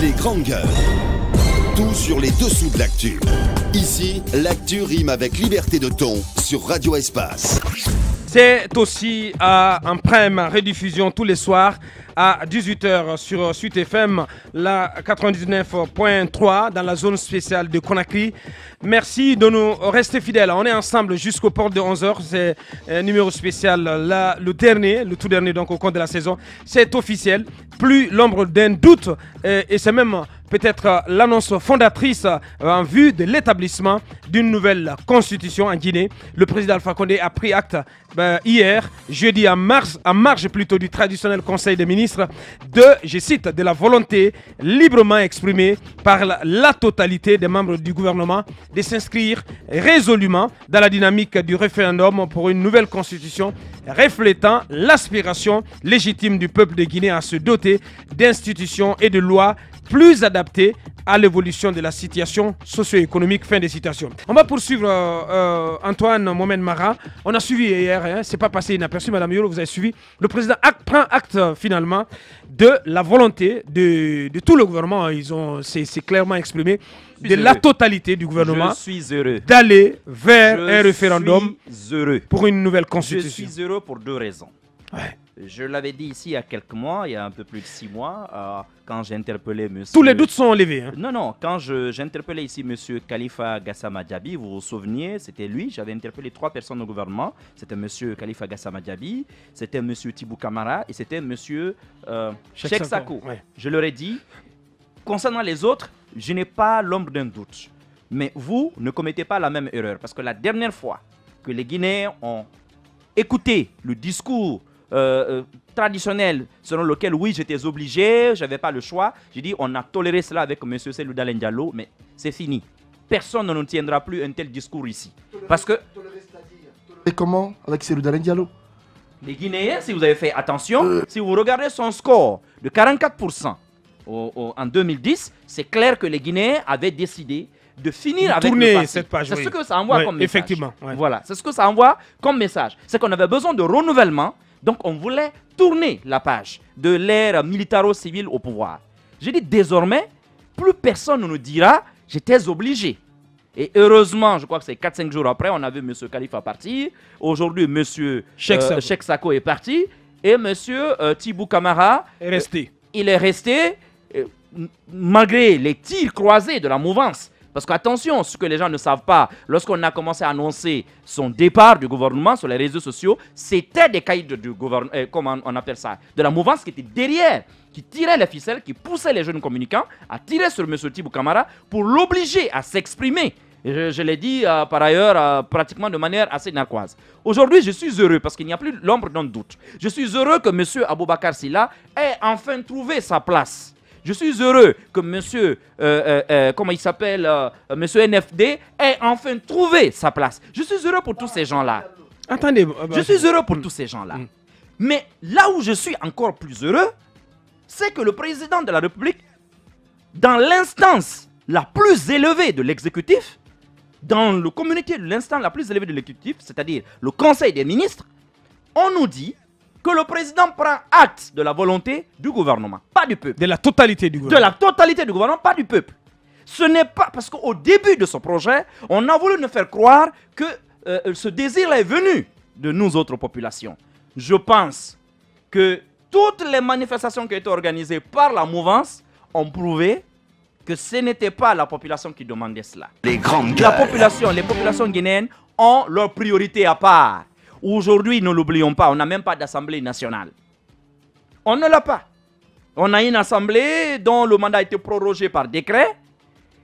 Les grandes gueules. Tout sur les dessous de l'actu. Ici, l'actu rime avec liberté de ton sur Radio Espace. C'est aussi un un à rediffusion tous les soirs à 18h sur Suite FM, la 99.3 dans la zone spéciale de Conakry. Merci de nous rester fidèles. On est ensemble jusqu'au port de 11h. C'est un numéro spécial, là, le dernier, le tout dernier donc au cours de la saison. C'est officiel. Plus l'ombre d'un doute et c'est même peut-être euh, l'annonce fondatrice euh, en vue de l'établissement d'une nouvelle constitution en Guinée. Le président Alpha Condé a pris acte ben, hier, jeudi en mars, en marge plutôt du traditionnel Conseil des ministres, de, je cite, de la volonté librement exprimée par la totalité des membres du gouvernement de s'inscrire résolument dans la dynamique du référendum pour une nouvelle constitution reflétant l'aspiration légitime du peuple de Guinée à se doter d'institutions et de lois plus adapté à l'évolution de la situation socio-économique. Fin des citations. On va poursuivre euh, euh, Antoine Mohamed Marat. On a suivi hier, hein, c'est pas passé inaperçu, Madame Yolo, vous avez suivi. Le président prend acte euh, finalement de la volonté de, tout le gouvernement. Ils ont, c'est clairement exprimé de la totalité du gouvernement d'aller vers un référendum pour une nouvelle constitution. Je suis heureux pour deux raisons. Je l'avais dit ici il y a quelques mois, il y a un peu plus de six mois, euh, quand j'ai interpellé monsieur... Tous les doutes sont enlevés. Hein. Non, non, quand j'ai interpellé ici monsieur Khalifa Gassama vous vous souvenez, c'était lui, j'avais interpellé trois personnes au gouvernement. C'était monsieur Khalifa Gassama c'était monsieur Tibou Camara et c'était monsieur euh, Cheikh Je leur ai dit, concernant les autres, je n'ai pas l'ombre d'un doute. Mais vous ne commettez pas la même erreur, parce que la dernière fois que les Guinéens ont écouté le discours euh, euh, traditionnel selon lequel, oui, j'étais obligé, je n'avais pas le choix. J'ai dit, on a toléré cela avec M. Selou Diallo, mais c'est fini. Personne ne nous tiendra plus un tel discours ici. Parce que... Et comment avec Selou Diallo Les Guinéens, si vous avez fait attention, euh. si vous regardez son score de 44% en 2010, c'est clair que les Guinéens avaient décidé de finir avec cette page. C'est ce que ça envoie comme message. Effectivement. Voilà, c'est ce que ça envoie comme message. C'est qu'on avait besoin de renouvellement donc on voulait tourner la page de l'ère militaro-civile au pouvoir. J'ai dit désormais, plus personne ne nous dira j'étais obligé. Et heureusement, je crois que c'est 4-5 jours après, on avait vu M. Khalifa parti. Aujourd'hui, M. Euh, Cheikh Sako est parti. Et M. Euh, Kamara est resté. Euh, il est resté euh, malgré les tirs croisés de la mouvance parce qu'attention, ce que les gens ne savent pas, lorsqu'on a commencé à annoncer son départ du gouvernement sur les réseaux sociaux, c'était des caïds du gouvernement, euh, comment on appelle ça, de la mouvance qui était derrière, qui tirait les ficelles, qui poussait les jeunes communicants à tirer sur M. Tibou Camara pour l'obliger à s'exprimer. Je, je l'ai dit euh, par ailleurs euh, pratiquement de manière assez narquoise. Aujourd'hui, je suis heureux parce qu'il n'y a plus l'ombre d'un doute. Je suis heureux que M. Aboubakar Silla ait enfin trouvé sa place je suis heureux que monsieur, euh, euh, euh, comment il s'appelle, monsieur NFD, ait enfin trouvé sa place. Je suis heureux pour tous ces gens-là. Attendez. je suis heureux pour hmm. tous ces gens-là. Hmm. Mais là où je suis encore plus heureux, c'est que le président de la République, dans l'instance la plus élevée de l'exécutif, dans le communiqué de l'instance la plus élevée de l'exécutif, c'est-à-dire le Conseil des ministres, on nous dit que le président prend acte de la volonté du gouvernement, pas du peuple. De la totalité du gouvernement. De la totalité du gouvernement, pas du peuple. Ce n'est pas parce qu'au début de ce projet, on a voulu nous faire croire que euh, ce désir est venu de nous autres populations. Je pense que toutes les manifestations qui ont été organisées par la mouvance ont prouvé que ce n'était pas la population qui demandait cela. Les la population, les populations guinéennes ont leurs priorités à part. Aujourd'hui, ne l'oublions pas, on n'a même pas d'Assemblée nationale. On ne l'a pas. On a une Assemblée dont le mandat a été prorogé par décret.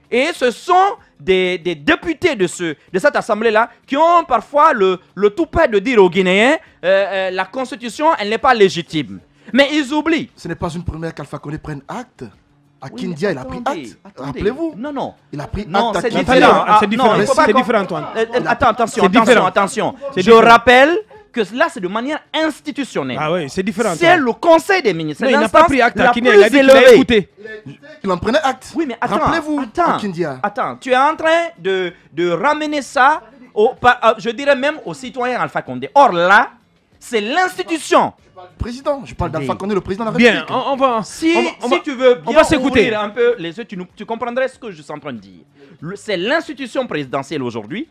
Et ce sont des, députés de, ce, de cette Assemblée-là qui ont parfois le, le toupet de dire aux Guinéens euh, euh, la Constitution, elle n'est pas légitime. Mais ils oublient. Ce n'est pas une première qu'Alpha Condé prenne acte. À Kindia, il a pris acte, Rappelez-vous. Non, non. Il a pris non, ah, C'est différent. c'est différent. Antoine. Euh, euh, attends, attention, attention, attention. Je rappelle que là, c'est de manière institutionnelle. Ah oui, c'est différent. C'est le Conseil des ministres. il n'a pas pris acte à Kindia, il a dit qu'il a écouté. Il en prenait acte. Oui, mais attends, Kindia. attends, tu es en train de, de ramener ça, au, euh, je dirais même aux citoyens Alpha Condé. Or là, c'est l'institution Président, je parle d'Alpha Condé, le président de la République. Bien, on, va. Si, si tu veux bien on va s'écouter un peu les yeux, tu, nous, comprendrais ce que je suis en train de dire. C'est l'institution présidentielle aujourd'hui,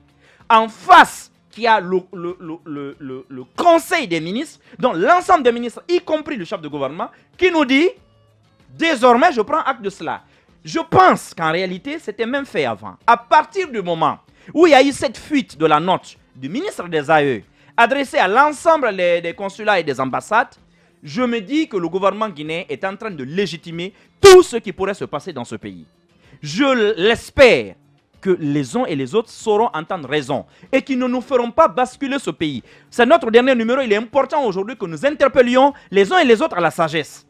en face qui a le, le, Conseil des ministres, dont l'ensemble des ministres, y compris le chef de gouvernement, qui nous dit désormais, je prends acte de cela. Je pense qu'en réalité, c'était même fait avant. À partir du moment où il y a eu cette fuite de la note du ministre des AE Adressé à l'ensemble des, consulats et des ambassades, je me dis que le gouvernement guinéen est en train de légitimer tout ce qui pourrait se passer dans ce pays. Je l'espère que les uns et les autres sauront entendre raison et qu'ils ne nous feront pas basculer ce pays. C'est notre dernier numéro. Il est important aujourd'hui que nous interpellions les uns et les autres à la sagesse.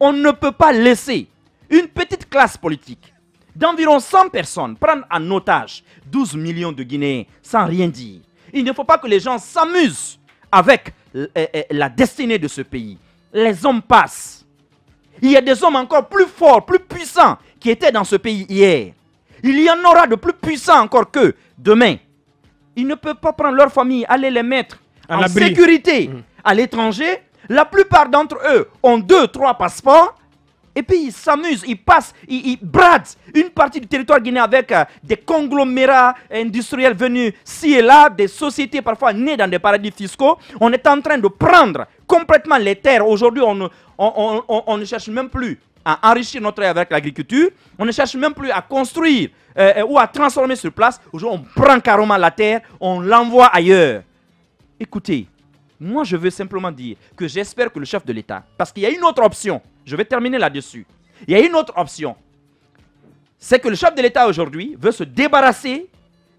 On ne peut pas laisser une petite classe politique d'environ 100 personnes prendre en otage 12 millions de Guinéens sans rien dire. Il ne faut pas que les gens s'amusent avec euh, euh, euh, la destinée de ce pays. Les hommes passent. Il y a des hommes encore plus forts, plus puissants qui étaient dans ce pays hier. Il y en aura de plus puissants encore que demain. Ils ne peuvent pas prendre leur famille, aller les mettre en sécurité mm. à l'étranger. La plupart d'entre eux ont deux, trois passeports et puis ils s'amusent, ils passent, ils, ils, bradent une partie du territoire guinéen avec euh, des conglomérats industriels venus ci et là, des sociétés parfois nées dans des paradis fiscaux. On est en train de prendre complètement les terres. Aujourd'hui, on, on, ne cherche même plus à enrichir notre terre avec l'agriculture. On ne cherche même plus à construire euh, euh, ou à transformer sur place. Aujourd'hui, on prend carrément la terre, on l'envoie ailleurs. Écoutez, moi je veux simplement dire que j'espère que le chef de l'État, parce qu'il y a une autre option, je vais terminer là-dessus. Il y a une autre option. C'est que le chef de l'État aujourd'hui veut se débarrasser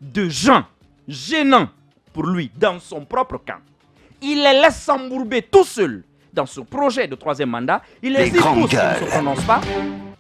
de gens gênants pour lui dans son propre camp. Il les laisse s'embourber tout seul dans son projet de troisième mandat. Il les, y ne se prononce pas.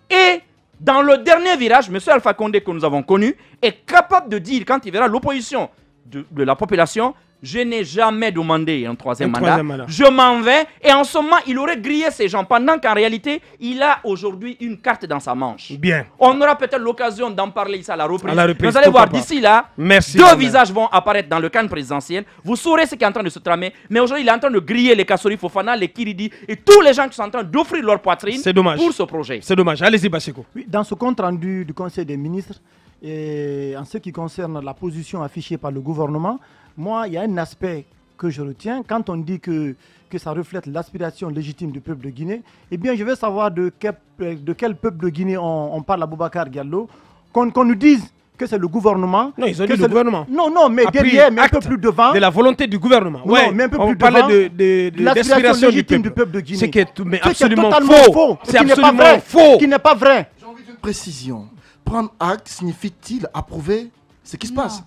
Et dans le dernier virage, M. Alpha Condé que nous avons connu est capable de dire quand il verra l'opposition de la population, je n'ai jamais demandé un troisième, mandat. Je m'en vais. Et en ce moment, il aurait grillé ces gens, pendant qu'en réalité, il a aujourd'hui une carte dans sa manche. Bien. On aura peut-être l'occasion d'en parler ici à la reprise. Vous allez voir, d'ici là, deux visages vont apparaître dans le cadre présidentiel. Vous saurez ce qui est en train de se tramer. Mais aujourd'hui, il est en train de griller les Kassori Fofana, les Kiridi et tous les gens qui sont en train d'offrir leur poitrine pour ce projet. C'est dommage. Allez-y, Basseko. Oui, dans ce compte rendu du Conseil des ministres, en ce qui concerne la position affichée par le gouvernement, moi, il y a un aspect que je retiens. Quand on dit que, que ça reflète l'aspiration légitime du peuple de Guinée, eh bien, je veux savoir de quel, de quel peuple de Guinée on, parle à Boubacar Diallo. Qu'on nous dise que c'est le gouvernement. Non, ils ont dit le, gouvernement. Non, non, mais derrière, mais un peu plus devant. De la volonté du gouvernement. Oui, ouais, mais un peu plus devant. On parlait de, de, l'aspiration légitime du peuple. de Guinée. C'est mais absolument faux. faux. C'est absolument pas vrai. faux. qui n'est pas vrai. J'ai envie d'une précision. Prendre acte signifie-t-il approuver ce qui se passe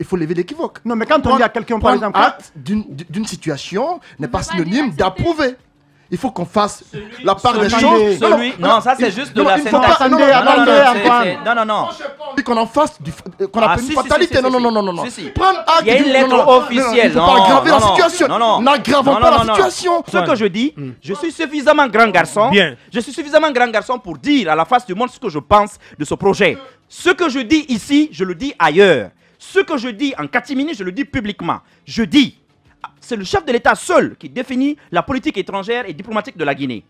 il faut, lever l'équivoque. Non, mais quand on, dit à quelqu'un, par exemple, acte d'une situation n'est pas synonyme d'approuver. Il faut qu'on fasse la part des choses. non, ça c'est juste de la syntaxe. non, non, non, non, non, qu'on en fasse du, euh, qu'on ah, appelle une fatalité. non, non, non, non, non. Prendre acte. Il y a une lettre officielle. Non, pas aggraver la situation. N'aggravons pas la situation. Ce que je dis, je suis suffisamment grand garçon. Je suis suffisamment grand garçon pour dire à la face du monde ce que je pense de ce projet. Ce que je dis ici, je le dis ailleurs. Ce que je dis en catimini, je le dis publiquement. Je dis, c'est le chef de l'État seul qui définit la politique étrangère et diplomatique de la Guinée.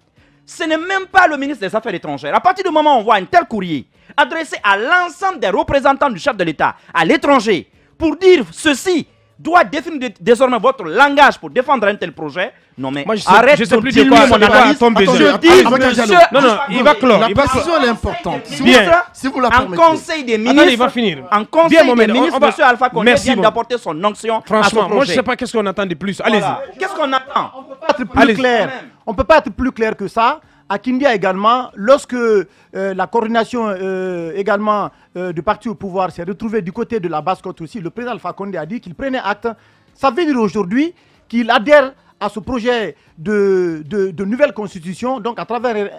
Ce n'est même pas le ministre des Affaires étrangères. À partir du moment où on voit un tel courrier adressé à l'ensemble des représentants du chef de l'État à l'étranger pour dire ceci doit définir désormais votre langage pour défendre un tel projet. Non mais arrête de quoi, mon analyse. je dis, monsieur, non, non, il va clore. La question est importante. Si vous, la en conseil des ministres, En conseil des ministres, monsieur Alpha Condé vient d'apporter son onction Franchement, à ce moi je ne sais pas qu'est-ce qu'on attend de plus. Allez-y. Qu'est-ce qu'on attend On peut pas être plus clair. On peut pas être plus clair que ça. À Kindia également, lorsque euh, la coordination euh, également euh, du parti au pouvoir s'est retrouvée du côté de la basse côte aussi, le président Fakonde a dit qu'il prenait acte. Ça veut dire aujourd'hui qu'il adhère à ce projet de, de nouvelle constitution, donc à travers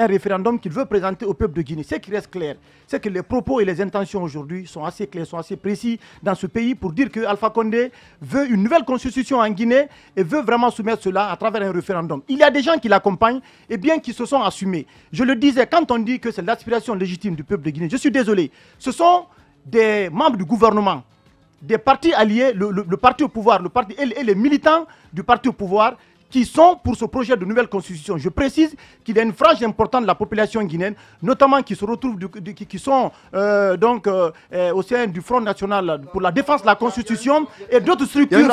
un référendum qu'il veut présenter au peuple de Guinée. Ce qui reste clair, c'est que les propos et les intentions aujourd'hui sont assez clairs, sont assez précis dans ce pays pour dire que Alpha Condé veut une nouvelle constitution en Guinée et veut vraiment soumettre cela à travers un référendum. Il y a des gens qui l'accompagnent et bien qui se sont assumés. Je le disais, quand on dit que c'est l'aspiration légitime du peuple de Guinée, je suis désolé, ce sont des membres du gouvernement des partis alliés, le, parti au pouvoir, le parti, et, les militants du parti au pouvoir qui sont pour ce projet de nouvelle constitution. Je précise qu'il y a une frange importante de la population guinéenne, notamment qui se retrouvent, qui, sont euh, donc euh, euh, au sein du Front National pour la défense de la Constitution et d'autres structures. Il y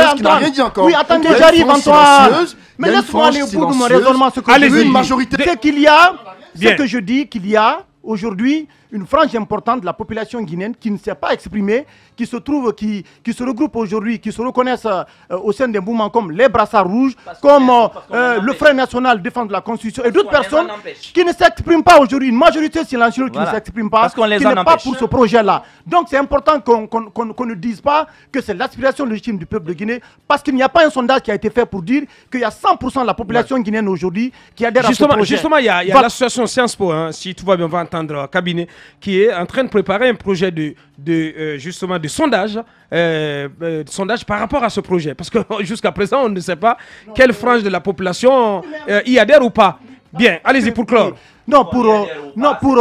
a une qui n'a rien dit encore. Oui, attendez, j'arrive, Antoine. Mais laisse-moi aller au bout de mon raisonnement. Ce que Allez, majorité. qu'il y a, ce que je dis qu'il y a aujourd'hui une frange importante de la population guinéenne qui ne s'est pas exprimée, qui se trouve, qui, se regroupe aujourd'hui, qui se reconnaissent euh, au sein des mouvements comme les Brassards Rouges, comme euh, le Frère National Défense de la Constitution et d'autres personnes qui ne s'expriment pas aujourd'hui, une majorité silencieuse qui ne s'exprime pas, qui pas pour ce projet-là. Donc c'est important qu'on ne dise pas que c'est l'aspiration légitime du peuple de Guinée, parce qu'il n'y a pas un sondage qui a été fait pour dire qu'il y a 100% de la population guinéenne aujourd'hui qui adhère à ce projet. Justement, il y a, l'association Sciences Po, hein, si tout va bien, on va entendre cabinet euh, qui est en train de préparer un projet de, de euh, justement de sondage, euh, euh, sondage par rapport à ce projet. Parce que jusqu'à présent, on ne sait pas quelle frange de la population y adhère ou pas. Bien, allez-y pour clore. Non, pour, non, pour,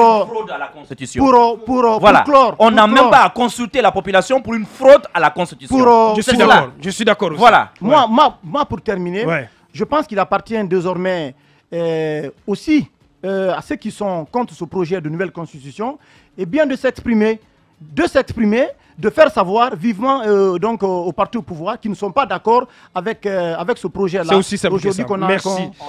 Pour, voilà. On n'a même pas à consulter la population pour une fraude à la Constitution. je, suis d'accord, je Voilà. Moi, moi, pour terminer, je pense qu'il appartient désormais aussi euh, à ceux qui sont contre ce projet de nouvelle constitution, et bien de s'exprimer, de s'exprimer, de faire savoir vivement euh, donc euh, aux partis au pouvoir qui ne sont pas d'accord avec, avec ce projet-là. C'est aussi qu'on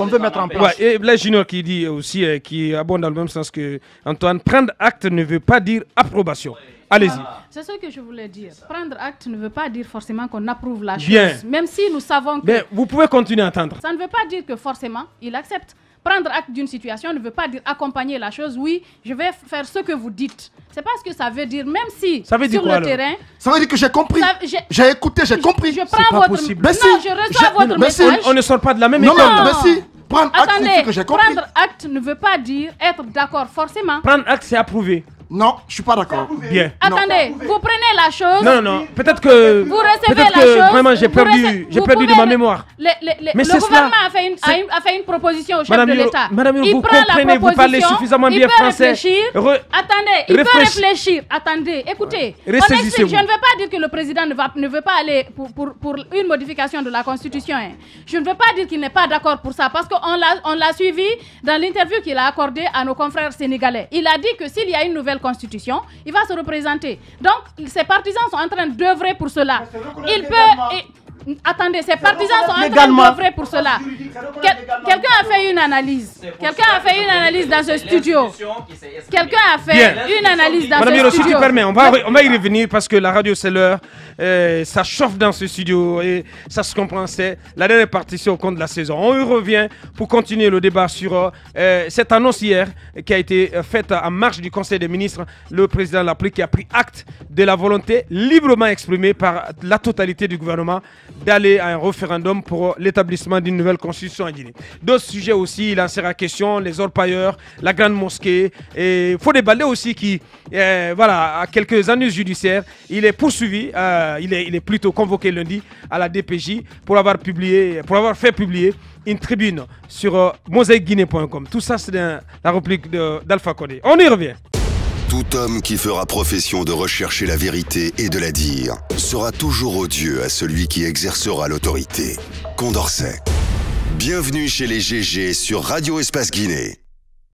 veut mettre en place. et la Junior qui dit aussi, qui abonde dans le même sens que Antoine, prendre acte ne veut pas dire approbation. Allez-y. Ah, c'est ce que je voulais dire. Prendre acte ne veut pas dire forcément qu'on approuve la chose. Même si nous savons que... Mais vous pouvez continuer à entendre. Ça ne veut pas dire que forcément il accepte prendre acte d'une situation ne veut pas dire accompagner la chose. Oui, je vais faire ce que vous dites. C'est pas ce que ça veut dire, même si ça veut sur le terrain. Ça veut dire que j'ai compris. J'ai écouté, j'ai compris. Je, prends votre. Possible. Mais non, je reçois votre message. On, ne sort pas de la même non, Non, Prendre acte, Prendre acte ne veut pas dire être d'accord forcément. Prendre acte, c'est approuver. Non, je suis pas d'accord. Bien. Attendez, vous prenez la chose. Non, non, peut-être que. Vous recevez la que Vraiment, j'ai perdu, j'ai perdu de ma mémoire. Le, le gouvernement a fait, une, a, fait, une, proposition au chef de l'État. il vous prend comprenez, vous parlez suffisamment bien français. Attendez, il peut réfléchir. Attendez, écoutez. je ne veux pas dire que le président ne, va, ne veut pas aller pour, pour, pour, une modification de la Constitution. Hein. Je ne veux pas dire qu'il n'est pas d'accord pour ça parce qu'on l'a suivi dans l'interview qu'il a accordée à nos confrères sénégalais. Il a dit que s'il y a une nouvelle constitution, il va se représenter. Donc, ses partisans sont en train d'œuvrer pour cela. Il peut... Attendez, ces partisans sont en train pour cela. Quelqu'un a fait une analyse. Quelqu'un a fait une analyse dans ce studio. Quelqu'un a fait une analyse dans ce studio. Madame si tu permets, on va, on y revenir parce que la radio, c'est l'heure. Euh, ça chauffe dans ce studio et ça se comprend. C'est la dernière partie au compte de la saison. On y revient pour continuer le débat sur euh, cette annonce hier qui a été euh, faite en marche du Conseil des ministres. Le président l'a qui a pris acte de la volonté librement exprimée par la totalité du gouvernement d'aller à un référendum pour l'établissement d'une nouvelle constitution en Guinée. D'autres sujets aussi, il en sera question, les orpailleurs, la grande mosquée, et faut déballer aussi qui, eh, voilà, à quelques années judiciaires, il est poursuivi, euh, il, est, il est plutôt convoqué lundi à la DPJ pour avoir publié, pour avoir fait publier une tribune sur euh, mosaïqueguinée.com. Tout ça, c'est la réplique d'Alpha Condé. On y revient. Tout homme qui fera profession de rechercher la vérité et de la dire sera toujours odieux à celui qui exercera l'autorité. Condorcet. Bienvenue chez les GG sur Radio Espace Guinée.